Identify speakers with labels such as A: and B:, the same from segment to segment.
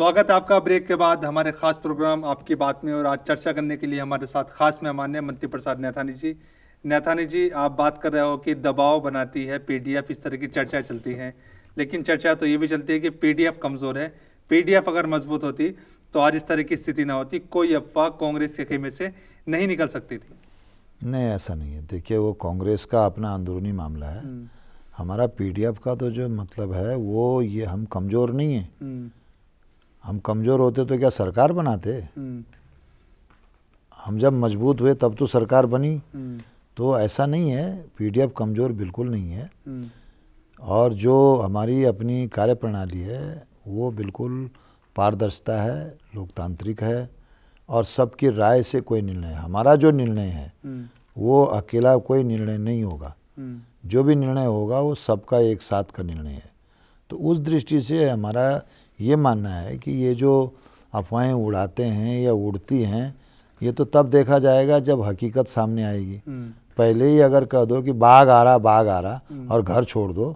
A: स्वागत है आपका ब्रेक के बाद हमारे खास प्रोग्राम आपकी बात में और आज चर्चा करने के लिए हमारे साथ खास मेहमान हैं मंत्री प्रसाद नैथानी जी नैथानी जी आप बात कर रहे हो कि दबाव बनाती है पीडीएफ इस तरह की चर्चा चलती हैं लेकिन चर्चा तो ये भी चलती है कि पीडीएफ कमज़ोर है पीडीएफ अगर मजबूत होती तो आज इस तरह की स्थिति ना होती कोई अफवाह कांग्रेस के खेमे से नहीं निकल सकती थी
B: नहीं ऐसा नहीं है देखिए वो कांग्रेस का अपना अंदरूनी मामला है हम्म। हमारा पीडीएफ का तो जो मतलब है वो ये हम कमज़ोर नहीं है हम्म। हम कमज़ोर होते तो क्या सरकार बनाते हम्म। हम जब मजबूत हुए तब तो सरकार बनी हम्म। तो ऐसा नहीं है पीडीएफ कमज़ोर बिल्कुल नहीं है हम्म। और जो हमारी अपनी कार्य प्रणाली है वो बिल्कुल पारदर्शिता है लोकतांत्रिक है और सबकी राय से कोई निर्णय हमारा जो निर्णय है वो अकेला कोई निर्णय नहीं होगा जो भी निर्णय होगा वो सबका एक साथ का निर्णय है तो उस दृष्टि से हमारा ये मानना है कि ये जो अफवाहें उड़ाते हैं या उड़ती हैं ये तो तब देखा जाएगा जब हकीकत सामने आएगी हम्म। पहले ही अगर कह दो कि बाघ आ रहा बाघ आ रहा हम्म। और घर छोड़ दो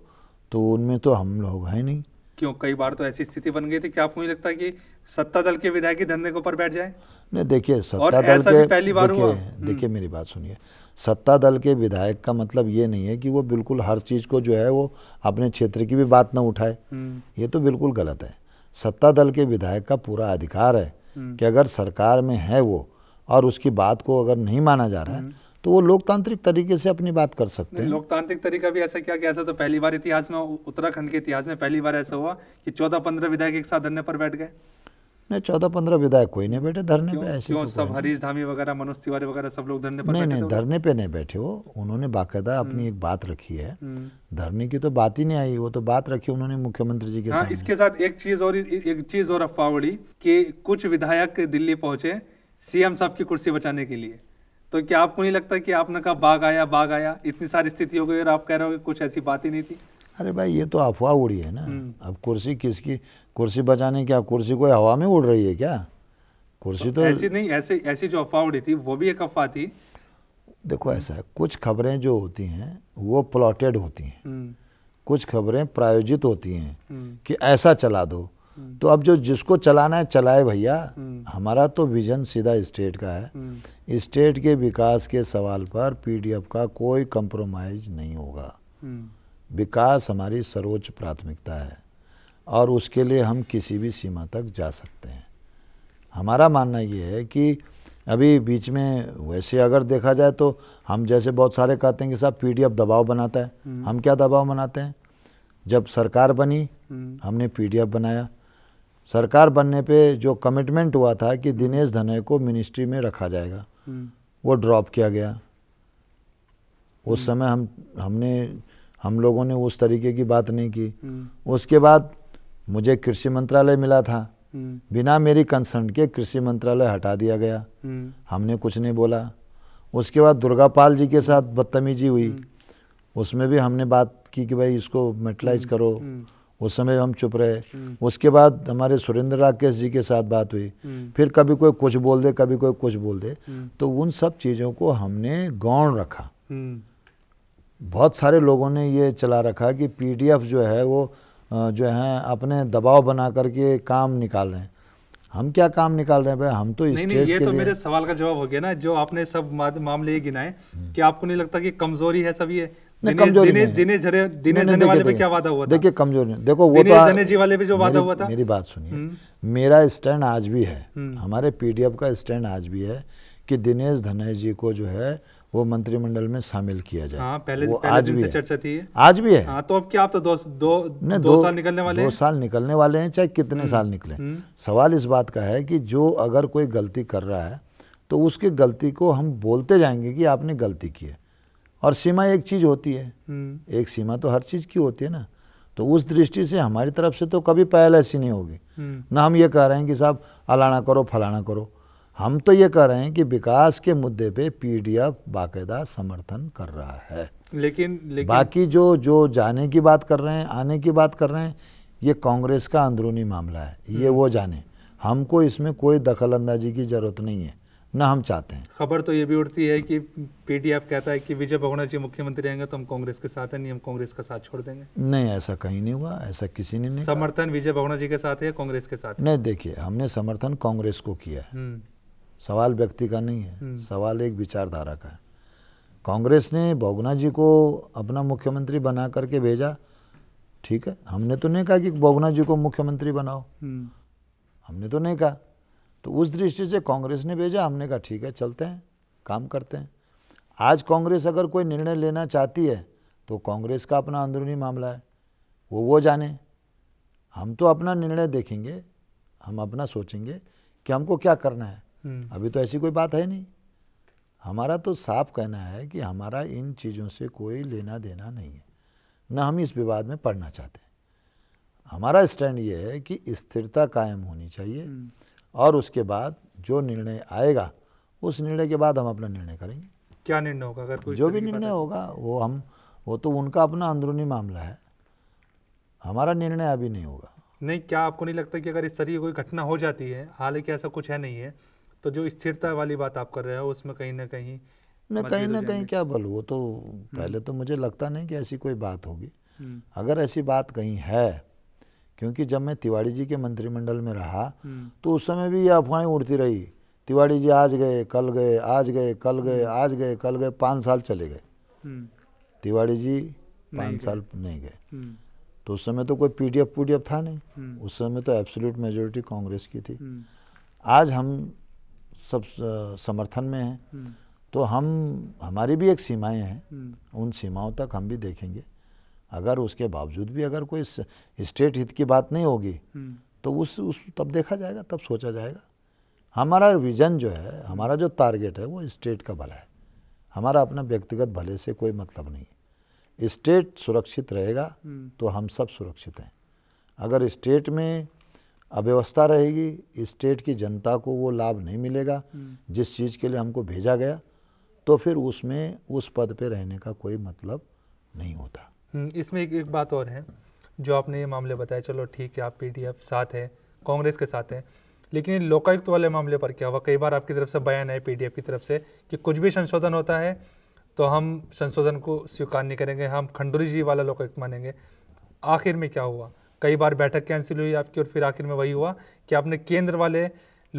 B: तो उनमें तो हम लोग हैं नहीं
A: क्यों कई बार तो ऐसी स्थिति बन गई थी क्या आपको नहीं लगता कि सत्ता दल के विधायक ही धरने के ऊपर बैठ जाए
B: नहीं देखिए सत्ता दल के पहली बार देखिए, हुआ हम्म। देखिए मेरी बात सुनिए सत्ता दल के विधायक का मतलब ये नहीं है कि वो बिल्कुल हर चीज़ को जो है वो अपने क्षेत्र की भी बात ना उठाए ये तो बिल्कुल गलत है सत्ता दल के विधायक का पूरा अधिकार है हम्म। कि अगर सरकार में है वो और उसकी बात को अगर नहीं माना जा रहा है हम्म। तो वो लोकतांत्रिक तरीके से अपनी बात कर सकते हैं
A: लोकतांत्रिक तरीका भी ऐसा क्या कि ऐसा तो पहली बार इतिहास में उत्तराखंड के इतिहास में पहली बार ऐसा हुआ कि चौदह पंद्रह विधायक एक साथ धरने पर बैठ गए
B: नहीं चौदह पंद्रह विधायक कोई नहीं बैठे धरने पे ऐसे क्यों तो सब हरीश
A: धामी वगैरह मनोज तिवारी वगैरह सब लोग धरने पर नहीं नहीं
B: धरने पे नहीं बैठे वो उन्होंने बाकायदा अपनी हम्म। एक बात रखी है हम्म। धरने की तो बात ही नहीं आई वो तो बात रखी उन्होंने मुख्यमंत्री जी के हाँ, साथ
A: इसके साथ एक चीज और एक चीज और अफवाह उड़ी की कुछ विधायक दिल्ली पहुंचे सीएम साहब की कुर्सी बचाने के लिए तो क्या आपको नहीं लगता कि आपने कहा बाघ आया बाघ आया इतनी सारी स्थिति हो गई और आप कह रहे हो कुछ ऐसी बात ही नहीं थी
B: अरे भाई ये तो अफवाह उड़ी है ना हम्म। अब कुर्सी किसकी कुर्सी बचाने क्या कुर्सी कोई हवा में उड़ रही है क्या कुर्सी तो, तो ऐसी
A: नहीं ऐसे ऐसी जो अफवाह उड़ी थी वो भी एक अफवाह थी
B: देखो ऐसा है कुछ खबरें जो होती हैं वो प्लॉटेड होती हैं हम्म। कुछ खबरें प्रायोजित होती हैं हम्म। कि ऐसा चला दो तो अब जो जिसको चलाना है चलाए भैया हमारा तो विजन सीधा स्टेट का
C: है
B: स्टेट के विकास के सवाल पर पीडीएफ का कोई कंप्रोमाइज़ नहीं होगा विकास हमारी सर्वोच्च प्राथमिकता है और उसके लिए हम किसी भी सीमा तक जा सकते हैं हमारा मानना ये है कि अभी बीच में वैसे अगर देखा जाए तो हम जैसे बहुत सारे कहते हैं कि साहब पीडीएफ दबाव बनाता है हम्म। हम क्या दबाव बनाते हैं जब सरकार बनी हम्म। हमने पीडीएफ बनाया सरकार बनने पे जो कमिटमेंट हुआ था कि हम्म। दिनेश धने को मिनिस्ट्री में रखा जाएगा वो ड्रॉप किया गया उस समय हम हमने हम लोगों ने उस तरीके की बात नहीं की हम्म। उसके बाद मुझे कृषि मंत्रालय मिला था हम्म। बिना मेरी कंसर्न के कृषि मंत्रालय हटा दिया गया हम्म। हमने कुछ नहीं बोला उसके बाद दुर्गापाल जी के साथ बदतमीजी हुई उसमें भी हमने बात की कि भाई इसको मेटलाइज करो उस समय हम चुप रहे उसके बाद हमारे सुरेंद्र राकेश जी के साथ बात हुई फिर कभी कोई कुछ बोल दे कभी कोई कुछ बोल दे तो उन सब चीज़ों को हमने गौण रखा बहुत सारे लोगों ने ये चला रखा है कि पीडीएफ जो है वो जो है अपने दबाव बना करके काम निकाल रहे हैं हम क्या काम निकाल रहे हैं भाई हम तो नहीं, नहीं ये तो मेरे
A: सवाल का जवाब हो गया ना जो आपने सब मामले ये गिनाए हम्म। कि आपको नहीं लगता कि कमजोरी है सब ये
B: कमजोरी देखिए कमजोरी देखो वो तो जी वाले पे जो वादा हुआ था मेरी बात सुनिए हम्म। मेरा स्टैंड आज भी है हम्म। हमारे पीडीएफ का स्टैंड आज भी है कि दिनेश धनय जी को जो है वो मंत्रिमंडल में शामिल किया जाए हाँ, पहले, वो पहले आज भी चर्चा थी आज भी है हाँ,
A: तो अब क्या आप तो दो दो, दो, दो साल निकलने वाले दो
B: साल निकलने वाले हैं चाहे कितने हम्म, साल निकले हम्म। सवाल इस बात का है कि जो अगर कोई गलती कर रहा है तो उसकी गलती को हम बोलते जाएंगे कि आपने गलती की है और सीमा एक चीज़ होती है हम्म। एक सीमा तो हर चीज़ की होती है ना तो उस दृष्टि से हमारी तरफ से तो कभी पहल ऐसी नहीं होगी ना हम ये कह रहे हैं कि साहब अलाना करो फलाना करो हम तो ये कह रहे हैं कि विकास के मुद्दे पे पीडीएफ बाकायदा समर्थन कर रहा है
A: लेकिन, लेकिन बाकी
B: जो जो जाने की बात कर रहे हैं आने की बात कर रहे हैं ये कांग्रेस का अंदरूनी मामला है ये हम्म। वो जाने हमको इसमें कोई दखल अंदाजी की ज़रूरत नहीं है ना हम चाहते हैं
A: खबर तो ये भी उठती है कि पीडीएफ कहता है कि विजय भगोना जी मुख्यमंत्री रहेंगे तो हम कांग्रेस के साथ हैं नहीं हम कांग्रेस का साथ छोड़ देंगे
B: नहीं ऐसा कहीं नहीं हुआ ऐसा किसी ने नहीं
A: समर्थन विजय भगोना जी के साथ है कांग्रेस के साथ नहीं
B: देखिए हमने समर्थन कांग्रेस को किया है हम्म। सवाल व्यक्ति का नहीं है हम्म। सवाल एक विचारधारा का है कांग्रेस ने बोगना जी को अपना मुख्यमंत्री बना करके भेजा ठीक है हमने तो नहीं कहा कि बोगना जी को मुख्यमंत्री बनाओ हम्म। हमने तो नहीं कहा तो उस दृष्टि से कांग्रेस ने भेजा हमने कहा ठीक है चलते हैं काम करते हैं आज कांग्रेस अगर कोई निर्णय लेना चाहती है तो कांग्रेस का अपना अंदरूनी मामला है वो वो जाने हम तो अपना निर्णय देखेंगे हम अपना सोचेंगे कि हमको क्या करना है हम्म। अभी तो ऐसी कोई बात है नहीं हमारा तो साफ कहना है कि हमारा इन चीज़ों से कोई लेना देना नहीं है न हम इस विवाद में पढ़ना चाहते हैं हमारा स्टैंड ये है कि स्थिरता कायम होनी चाहिए हम्म। और उसके बाद जो निर्णय आएगा उस निर्णय के बाद हम अपना निर्णय करेंगे
A: क्या निर्णय होगा अगर कोई जो भी निर्णय होगा
B: वो हम वो तो उनका अपना अंदरूनी मामला है हमारा निर्णय अभी नहीं होगा
A: नहीं क्या आपको नहीं लगता कि अगर इस तरह की कोई घटना हो जाती है हालांकि ऐसा कुछ है नहीं है तो जो स्थिरता वाली बात आप कर रहे हो उसमें कहीं ना
C: कहीं न कहीं ना कहीं क्या
B: बोलूँ वो तो हम्म। पहले तो मुझे लगता नहीं कि ऐसी कोई बात होगी हम्म। अगर ऐसी बात कहीं है क्योंकि जब मैं तिवाड़ी जी के मंत्रिमंडल में रहा हम्म। तो उस समय भी ये अफवाहें उड़ती रही तिवाड़ी जी आज गए कल गए आज गए कल गए आज गए कल गए पाँच साल चले गए तिवाड़ी जी पाँच साल नहीं गए तो उस समय तो कोई पीडीएफ पीडीएफ था नहीं उस समय तो एब्सोल्यूट मेजोरिटी कांग्रेस की थी आज हम सब समर्थन में हैं हम्म। तो हम हमारी भी एक सीमाएं हैं हम्म। उन सीमाओं तक हम भी देखेंगे अगर उसके बावजूद भी अगर कोई स्टेट हित की बात नहीं होगी हम्म। तो उस उस तब देखा जाएगा तब सोचा जाएगा हमारा विजन जो है हमारा जो टारगेट है वो स्टेट का भला है हमारा अपना व्यक्तिगत भले से कोई मतलब नहीं स्टेट सुरक्षित रहेगा तो हम सब सुरक्षित हैं अगर स्टेट में अव्यवस्था रहेगी स्टेट की जनता को वो लाभ नहीं मिलेगा हम्म। जिस चीज़ के लिए हमको भेजा गया तो फिर उसमें उस पद पे रहने का कोई मतलब नहीं
A: होता हम्म, इसमें एक, एक बात और है जो आपने ये मामले बताए चलो ठीक है आप पी साथ हैं कांग्रेस के साथ हैं लेकिन लोकायुक्त वाले मामले पर क्या हुआ कई बार आपकी तरफ से बयान है पी की तरफ से कि कुछ भी संशोधन होता है तो हम संशोधन को स्वीकार नहीं करेंगे हम खंडूरी जी वाला लोकायुक्त मानेंगे आखिर में क्या हुआ कई बार बैठक कैंसिल हुई आपकी और फिर आखिर में वही हुआ कि आपने केंद्र वाले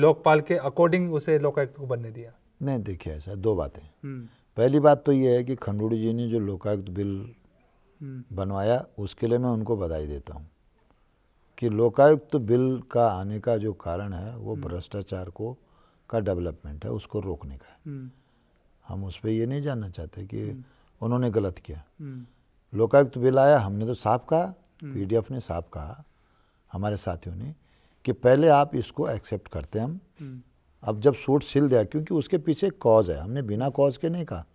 A: लोकपाल के अकॉर्डिंग उसे लोकायुक्त को बनने दिया
B: नहीं देखिए ऐसा दो बातें हम्म। पहली बात तो ये है कि खंडूड़ी जी ने जो लोकायुक्त बिल हम्म। बनवाया उसके लिए मैं उनको बधाई देता हूँ कि लोकायुक्त बिल का आने का जो कारण है वो हम्म। भ्रष्टाचार को का डेवलपमेंट है उसको रोकने का है हम उस पर ये नहीं जानना चाहते कि उन्होंने गलत किया लोकायुक्त बिल आया हमने तो साफ कहा पीडीएफ हम्म। ने साफ कहा हमारे साथियों ने कि पहले आप इसको एक्सेप्ट करते हम हम्म। अब जब सूट सिल दिया क्योंकि उसके पीछे कॉज है हमने बिना कॉज के नहीं कहा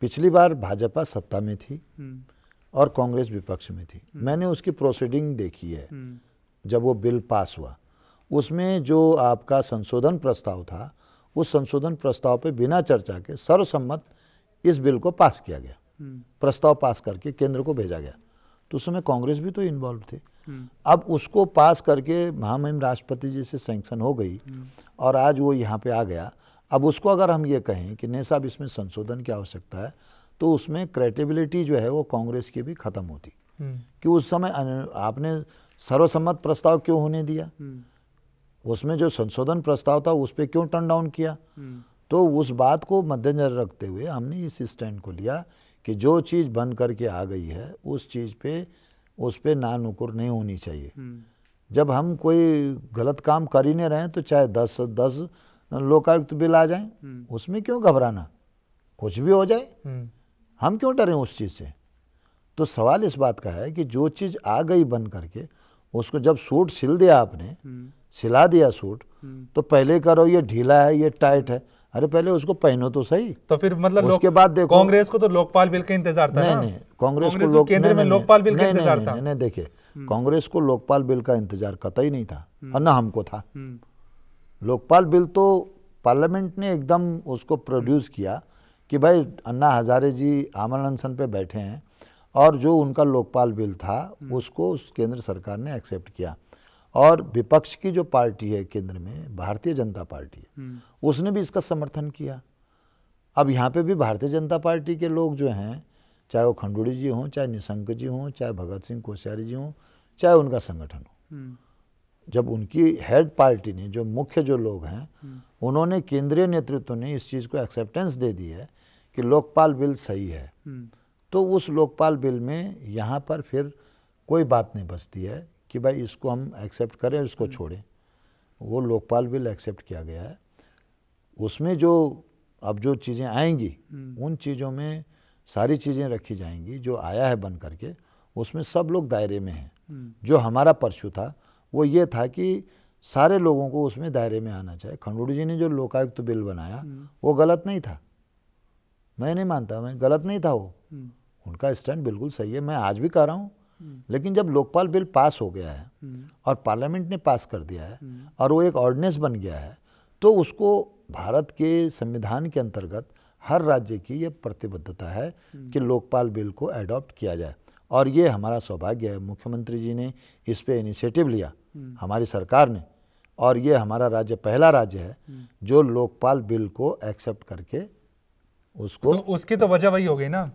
B: पिछली बार भाजपा सत्ता में थी हम्म। और कांग्रेस विपक्ष में थी मैंने उसकी प्रोसीडिंग देखी है जब वो बिल पास हुआ उसमें जो आपका संशोधन प्रस्ताव था उस संशोधन प्रस्ताव पे बिना चर्चा के सर्वसम्मत इस बिल को पास किया गया प्रस्ताव पास करके केंद्र को भेजा गया तो उस समय कांग्रेस भी तो इन्वॉल्व थे हम्म। अब उसको पास करके महामहिम राष्ट्रपति जी से सेंक्शन हो गई हम्म। और आज वो यहाँ पे आ गया अब उसको अगर हम ये कहें कि नहीं साहब इसमें संशोधन की आवश्यकता है तो उसमें क्रेडिबिलिटी जो है वो कांग्रेस की भी ख़त्म होती हम्म। कि उस समय आपने सर्वसम्मत प्रस्ताव क्यों होने दिया उसमें जो संशोधन प्रस्ताव था उस पर क्यों टर्न डाउन किया तो उस बात को मद्देनजर रखते हुए हमने इस स्टैंड को लिया कि जो चीज़ बन करके आ गई है उस चीज़ पे उस पर नानुकुर नहीं होनी चाहिए हम्म। जब हम कोई गलत काम कर ही नहीं रहे तो चाहे दस दस लोकायुक्त बिल आ जाए उसमें क्यों घबराना कुछ भी हो जाए हम्म। हम क्यों डरें उस चीज़ से तो सवाल इस बात का है कि जो चीज़ आ गई बन करके उसको जब सूट सिल दिया आपने हम्म। सिला दिया सूट तो पहले करो ये ढीला है ये टाइट है अरे पहले उसको पहनो तो सही
A: तो फिर मतलब उसके बाद देखो कांग्रेस को तो लोकपाल बिल का इंतजार था नहीं नहीं कांग्रेस को लोक केंद्र में लोकपाल
B: बिल का इंतजार था नहीं देखिए हम्म। कांग्रेस को लोकपाल बिल का इंतजार कतई नहीं था हम्म। और न हमको था
C: हम्म।
B: लोकपाल बिल तो पार्लियामेंट ने एकदम उसको प्रोड्यूस किया कि भाई अन्ना हजारे जी आमन अनशन पे बैठे हैं और जो उनका लोकपाल बिल था उसको उस केंद्र सरकार ने एक्सेप्ट किया और विपक्ष की जो पार्टी है केंद्र में भारतीय जनता पार्टी है हम्म। उसने भी इसका समर्थन किया अब यहाँ पे भी भारतीय जनता पार्टी के लोग जो हैं चाहे वो खंडूड़ी जी हों चाहे निशंक जी हों चाहे भगत सिंह कोश्यारी जी हों चाहे उनका संगठन हो हम्म। जब उनकी हेड पार्टी ने जो मुख्य जो लोग हैं हम्म। उन्होंने केंद्रीय नेतृत्व ने इस चीज़ को एक्सेप्टेंस दे दी है कि लोकपाल बिल सही है तो उस लोकपाल बिल में यहाँ पर फिर कोई बात नहीं बचती है कि भाई इसको हम एक्सेप्ट करें इसको हम्म। छोड़ें वो लोकपाल बिल एक्सेप्ट किया गया है उसमें जो अब जो चीज़ें आएंगी हम्म। उन चीज़ों में सारी चीज़ें रखी जाएंगी जो आया है बन करके उसमें सब लोग दायरे में हैं हम्म। जो हमारा परशु था वो ये था कि सारे लोगों को उसमें दायरे में आना चाहिए खंडूड़ी जी ने जो लोकायुक्त तो बिल बनाया वो गलत नहीं था मैं नहीं मानता मैं गलत नहीं था वो उनका स्टैंड बिल्कुल सही है मैं आज भी कह रहा हूँ लेकिन जब लोकपाल बिल पास हो गया है हम्म। और पार्लियामेंट ने पास कर दिया है हम्म। और वो एक ऑर्डिनेंस बन गया है तो उसको भारत के संविधान के अंतर्गत हर राज्य की ये प्रतिबद्धता है हम्म। कि लोकपाल बिल को एडॉप्ट किया जाए और ये हमारा सौभाग्य है मुख्यमंत्री जी ने इस पर इनिशिएटिव लिया हमारी सरकार ने और ये हमारा राज्य पहला राज्य है जो लोकपाल बिल को एक्सेप्ट करके उसको तो
A: उसकी तो वजह वही हो गई ना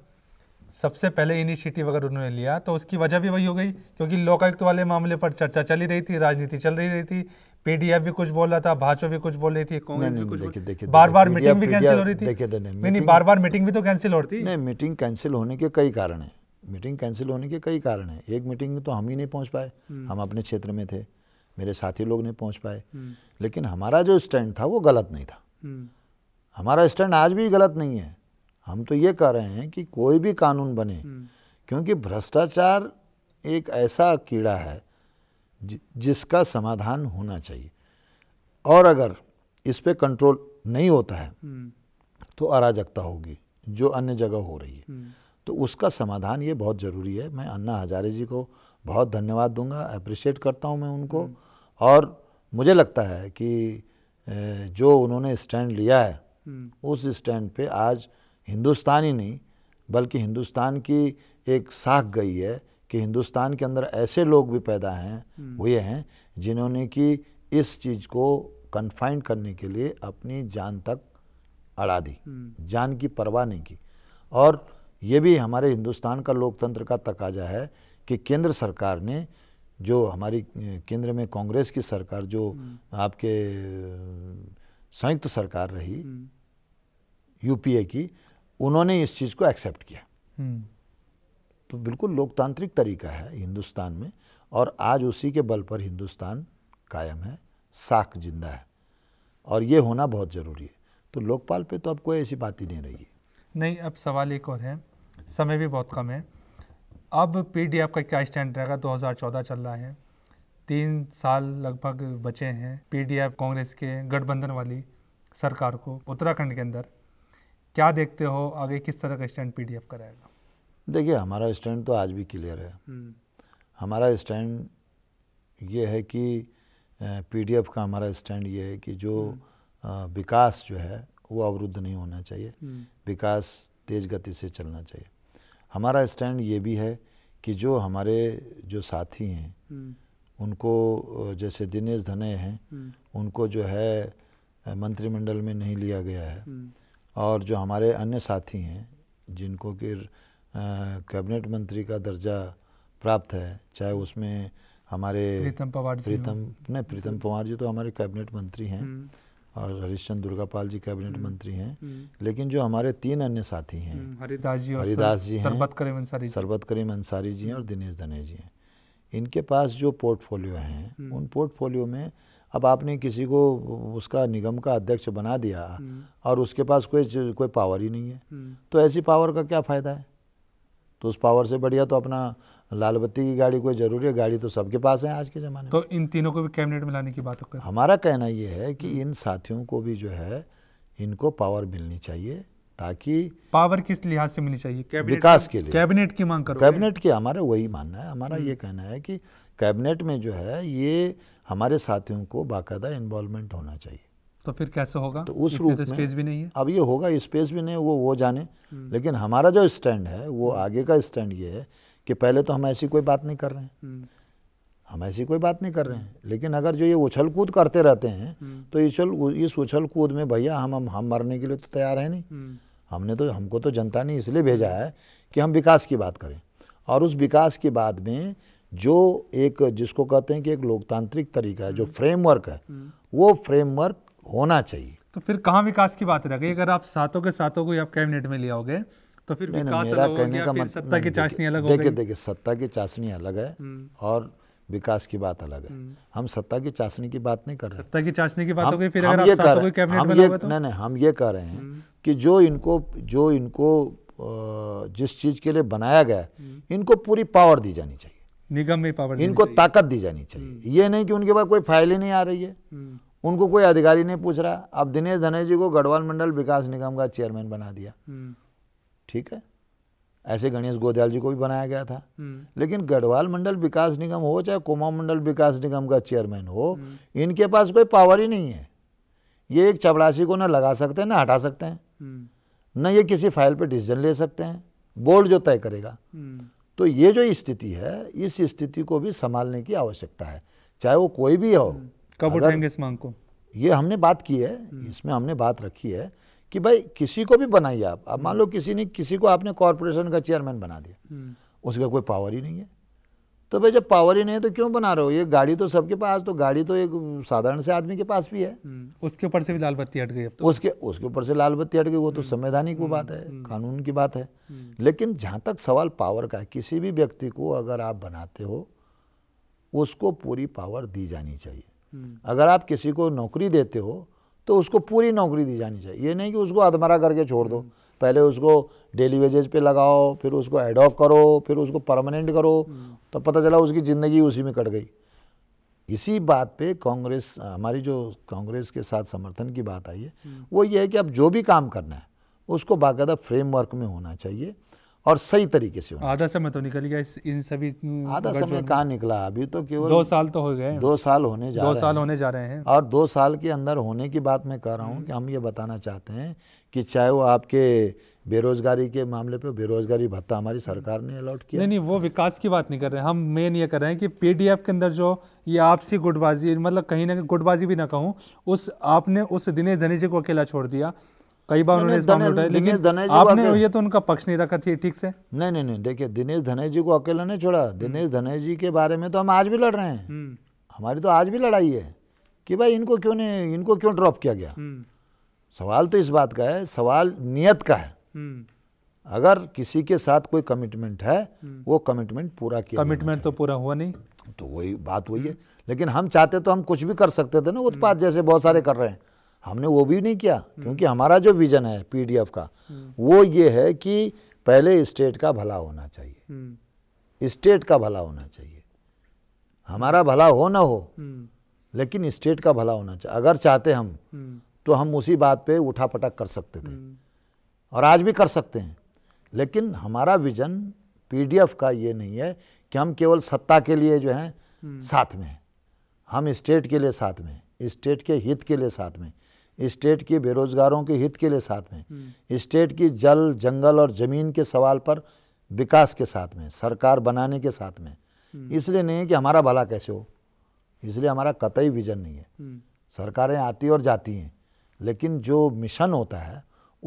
A: सबसे पहले इनिशिएटिव अगर उन्होंने लिया तो उसकी वजह भी वही हो गई क्योंकि लोकायुक्त वाले मामले पर चर्चा चली रही थी राजनीति चल रही रही थी पीडीएफ भी कुछ बोल रहा था भाजपा भी कुछ बोल रही थी कांग्रेस भी
B: कुछ देखे, देखे, बार बार मीटिंग भी कैंसिल हो रही थी देखे, नहीं बार बार मीटिंग भी तो कैंसिल हो रही थी नहीं मीटिंग कैंसिल होने के कई कारण है मीटिंग कैंसिल होने के कई कारण है एक मीटिंग में तो हम ही नहीं पहुंच पाए हम्म। हम अपने क्षेत्र में थे मेरे साथी लोग नहीं पहुंच पाए हम्म। लेकिन हमारा जो स्टैंड था वो गलत नहीं था हम्म। हमारा स्टैंड आज भी गलत नहीं है हम तो ये कह रहे हैं कि कोई भी कानून बने हम्म। क्योंकि भ्रष्टाचार एक ऐसा कीड़ा है जिसका समाधान होना चाहिए और अगर इस पर कंट्रोल नहीं होता है हम्म। तो अराजकता होगी जो अन्य जगह हो रही है हम्म। तो उसका समाधान ये बहुत ज़रूरी है मैं अन्ना हजारे जी को बहुत धन्यवाद दूंगा अप्रिशिएट करता हूँ मैं उनको और मुझे लगता है कि जो उन्होंने स्टैंड लिया है उस स्टैंड पे आज हिंदुस्तानी नहीं बल्कि हिंदुस्तान की एक साख गई है कि हिंदुस्तान के अंदर ऐसे लोग भी पैदा हैं हम्म। वो ये हैं जिन्होंने कि इस चीज़ को कन्फाइंड करने के लिए अपनी जान तक अड़ा दी हम्म। जान की परवाह नहीं की और ये भी हमारे हिंदुस्तान का लोकतंत्र का तकाजा है कि केंद्र सरकार ने जो हमारी केंद्र में कांग्रेस की सरकार जो हम्म। आपके संयुक्त सरकार रही यूपीए की उन्होंने इस चीज़ को एक्सेप्ट किया हम्म। तो बिल्कुल लोकतांत्रिक तरीका है हिंदुस्तान में और आज उसी के बल पर हिंदुस्तान कायम है साख जिंदा है और ये होना बहुत ज़रूरी है तो लोकपाल पे तो अब कोई ऐसी बात ही नहीं रही है
A: नहीं अब सवाल एक और है समय भी बहुत कम है अब पी आपका क्या स्टैंड रहेगा 2014 चल रहा है तीन साल लगभग बचे हैं पीडीएफ कांग्रेस के गठबंधन वाली सरकार को उत्तराखंड के अंदर क्या देखते हो आगे किस तरह का स्टैंड पीडीएफ कराएगा
B: देखिए हमारा स्टैंड तो आज भी क्लियर है हम्म। हमारा स्टैंड ये है कि पीडीएफ का हमारा स्टैंड ये है कि जो हम्म। विकास जो है वो अवरुद्ध नहीं होना चाहिए हम्म। विकास तेज़ गति से चलना चाहिए हमारा स्टैंड ये भी है कि जो हमारे जो साथी हैं उनको जैसे दिनेश धने हैं उनको जो है मंत्रिमंडल में नहीं लिया गया है और जो हमारे अन्य साथी हैं जिनको कि कैबिनेट मंत्री का दर्जा प्राप्त है चाहे उसमें हमारे प्रीतम पवार जी प्रीतम ने प्रीतम पवार जी तो हमारे कैबिनेट मंत्री हैं हम्म। और हरिश्चंद दुर्गापाल जी कैबिनेट हम्म। मंत्री हैं हम्म। लेकिन जो हमारे तीन अन्य साथी हैं हरिदास जी हरिदास जी सरबत करीम अंसारी सरबत करीम अंसारी जी हैं और दिनेश धने जी हैं इनके पास जो पोर्टफोलियो हैं उन पोर्टफोलियो में अब आपने किसी को उसका निगम का अध्यक्ष बना दिया हम्म। और उसके पास कोई कोई पावर ही नहीं है हम्म। तो ऐसी पावर का क्या फ़ायदा है तो उस पावर से बढ़िया तो अपना लाल बत्ती की गाड़ी कोई ज़रूरी है गाड़ी तो सबके पास है आज के ज़माने तो इन तीनों को भी कैबिनेट में लाने की बात हमारा कहना ये है कि इन साथियों को भी जो है इनको पावर मिलनी चाहिए ताकि
A: पावर किस लिहाज से मिलनी चाहिए विकास के लिए कैबिनेट की मांग करो कैबिनेट
B: की हमारा वही मानना है हमारा हम्म। ये कहना है कि कैबिनेट में जो है ये हमारे साथियों को बाकायदा इन्वॉल्वमेंट होना चाहिए
A: तो फिर कैसे होगा तो उस तो रूप में स्पेस भी नहीं है
B: अब ये होगा स्पेस भी नहीं वो वो जाने हम्म। लेकिन हमारा जो स्टैंड है वो हम्म। आगे का स्टैंड ये है कि पहले तो हम ऐसी कोई बात नहीं कर रहे हैं हम ऐसी कोई बात नहीं कर रहे हैं लेकिन अगर जो ये उछल कूद करते रहते हैं तो इस उछल कूद में भैया हम हम हम मरने के लिए तो तैयार हैं नहीं हमने तो हमको तो जनता ने इसलिए भेजा है कि हम विकास की बात करें और उस विकास की बात में जो एक जिसको कहते हैं कि एक लोकतांत्रिक तरीका है जो हम्म। फ्रेमवर्क है हम्म। वो फ्रेमवर्क होना चाहिए तो फिर
A: कहाँ विकास की बात रह गई अगर आप सातों के सातों को आप कैबिनेट में ले आओगे तो फिर विकास मेरा कहने का मतलब सत्ता की चाशनी अलग देखिए
B: देखिए सत्ता की चाशनी अलग है हम्म। और विकास की बात अलग है हम सत्ता की चाशनी की बात नहीं कर रहे सत्ता
A: की चाशनी की बात हो गई फिर अगर आप सातों को कैबिनेट में तो? नहीं नहीं
B: हम ये कह रहे हैं कि जो इनको जो इनको जिस चीज़ के लिए बनाया गया हम्म। इनको पूरी पावर दी जानी चाहिए निगम में पावर इनको ताकत दी जानी चाहिए हम्म। ये नहीं कि उनके पास कोई फाइल ही नहीं आ रही है हम्म। उनको कोई अधिकारी नहीं पूछ रहा अब दिनेश धने जी को गढ़वाल मंडल विकास निगम का चेयरमैन बना दिया ठीक है ऐसे गणेश गोदयाल जी को भी बनाया गया था लेकिन गढ़वाल मंडल विकास निगम हो चाहे कोमा मंडल विकास निगम का चेयरमैन हो इनके पास कोई पावर ही नहीं है ये एक चपड़ासी को ना लगा सकते हैं ना हटा सकते हैं
C: हम्म।
B: न ये किसी फाइल पे डिसीजन ले सकते हैं बोर्ड जो तय करेगा हम्म। तो ये जो स्थिति है इस स्थिति को भी संभालने की आवश्यकता है चाहे वो कोई भी हो हम्म। कब उठाएंगे इस मांग को ये हमने बात की है इसमें हमने बात रखी है कि भाई किसी को भी बनाइए आप अब मान लो किसी ने किसी को आपने कॉरपोरेशन का चेयरमैन बना दिया उसका कोई पावर ही नहीं है तो भाई जब पावर ही नहीं है तो क्यों बना रहे हो ये गाड़ी तो सबके पास तो गाड़ी तो एक साधारण से आदमी के पास भी है हम्म, उसके ऊपर से भी लाल बत्ती हट गई तो। उसके उसके ऊपर से लाल बत्ती हट गई वो तो हम्म, संवैधानिक वो बात है हम्म, कानून की बात है लेकिन जहाँ तक सवाल पावर का है किसी भी व्यक्ति को अगर आप बनाते हो उसको पूरी पावर दी जानी चाहिए अगर आप किसी को नौकरी देते हो तो उसको पूरी नौकरी दी जानी चाहिए ये नहीं कि उसको अधमरा करके छोड़ दो पहले उसको डेली वेजेज पे लगाओ फिर उसको एडॉप करो फिर उसको परमानेंट करो हम्म। तब पता चला उसकी ज़िंदगी उसी में कट गई इसी बात पे कांग्रेस हमारी जो कांग्रेस के साथ समर्थन की बात आई है हम्म। वो ये है कि अब जो भी काम करना है उसको बाकायदा फ्रेमवर्क में होना चाहिए और सही तरीके से
A: आधा समय तो निकल गया इन सभी
B: आधा समय कहा निकला अभी तो केवल दो साल तो हो गए दो साल होने जा दो रहे साल होने जा रहे हैं और दो साल के अंदर होने की बात मैं कह रहा हूँ हम्म। कि हम ये बताना चाहते हैं कि चाहे वो आपके बेरोजगारी के मामले पे बेरोजगारी भत्ता हमारी सरकार ने अलॉट किया
A: नहीं नहीं वो विकास की बात नहीं कर रहे हैं हम मेन ये कर रहे हैं कि पीडीएफ के अंदर जो ये आपसी गुटबाजी मतलब कहीं ना कहीं गुटबाजी भी ना कहूँ उस आपने उस दिनेश धनी जी को अकेला छोड़ दिया कई बार उन्होंने इस लेकिन आपने ये
B: तो उनका पक्ष नहीं रखा थी ठीक से नहीं नहीं नहीं देखिए दिनेश धनेश जी को अकेला नहीं छोड़ा हम्म। दिनेश धनेश जी के बारे में तो हम आज भी लड़ रहे हैं हम्म। हमारी तो आज भी लड़ाई है कि भाई इनको क्यों नहीं इनको क्यों ड्रॉप किया गया हम्म। सवाल तो इस बात का है सवाल नियत का है अगर किसी के साथ कोई कमिटमेंट है वो कमिटमेंट पूरा किया कमिटमेंट तो पूरा हुआ नहीं तो वही बात वही है लेकिन हम चाहते तो हम कुछ भी कर सकते थे ना उत्पाद जैसे बहुत सारे कर रहे हैं हमने वो भी नहीं किया हम्म। क्योंकि हमारा जो विजन है पीडीएफ का हम्म। वो ये है कि पहले स्टेट का भला होना चाहिए
C: हम्म।
B: स्टेट का भला होना चाहिए हमारा भला हो ना हो लेकिन स्टेट का भला होना चाहिए अगर चाहते हम तो हम उसी बात पे उठा पटक कर सकते थे और आज भी कर सकते हैं लेकिन हमारा विजन पीडीएफ का ये नहीं है कि हम केवल सत्ता के लिए जो है साथ में हैं हम स्टेट के लिए साथ में स्टेट के हित के लिए साथ में स्टेट के बेरोजगारों के हित के लिए साथ में हम्म। स्टेट की जल जंगल और ज़मीन के सवाल पर विकास के साथ में सरकार बनाने के साथ में
C: हम्म।
B: इसलिए नहीं है कि हमारा भला कैसे हो इसलिए हमारा कतई विजन नहीं है हम्म। सरकारें आती और जाती हैं लेकिन जो मिशन होता है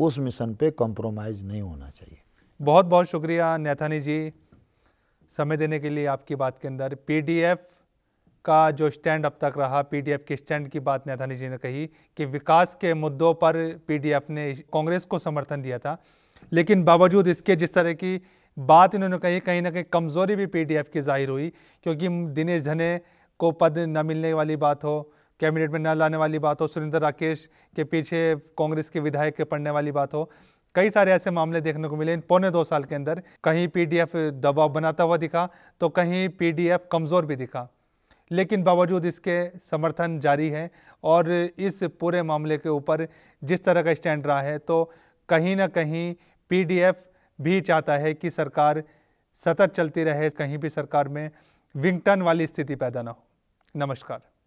B: उस मिशन पे कॉम्प्रोमाइज़ नहीं होना चाहिए
A: बहुत बहुत शुक्रिया नेथानी जी समय देने के लिए आपकी बात के अंदर पीडीएफ का जो स्टैंड अब तक रहा पीडीएफ के स्टैंड की बात नेतानी जी ने कही कि विकास के मुद्दों पर पीडीएफ ने कांग्रेस को समर्थन दिया था लेकिन बावजूद इसके जिस तरह की बात इन्होंने कही कहीं ना कहीं कमज़ोरी भी पीडीएफ की जाहिर हुई क्योंकि दिनेश धने को पद न मिलने वाली बात हो कैबिनेट में न लाने वाली बात हो सुरेंद्र राकेश के पीछे कांग्रेस के विधायक के पड़ने वाली बात हो कई सारे ऐसे मामले देखने को मिले इन पौने दो साल के अंदर कहीं पीडीएफ दबाव बनाता हुआ दिखा तो कहीं पीडीएफ कमज़ोर भी दिखा लेकिन बावजूद इसके समर्थन जारी है और इस पूरे मामले के ऊपर जिस तरह का स्टैंड रहा है तो कहीं ना कहीं पीडीएफ भी चाहता है कि सरकार सतत चलती रहे कहीं भी सरकार में विंगटन वाली स्थिति पैदा ना हो नमस्कार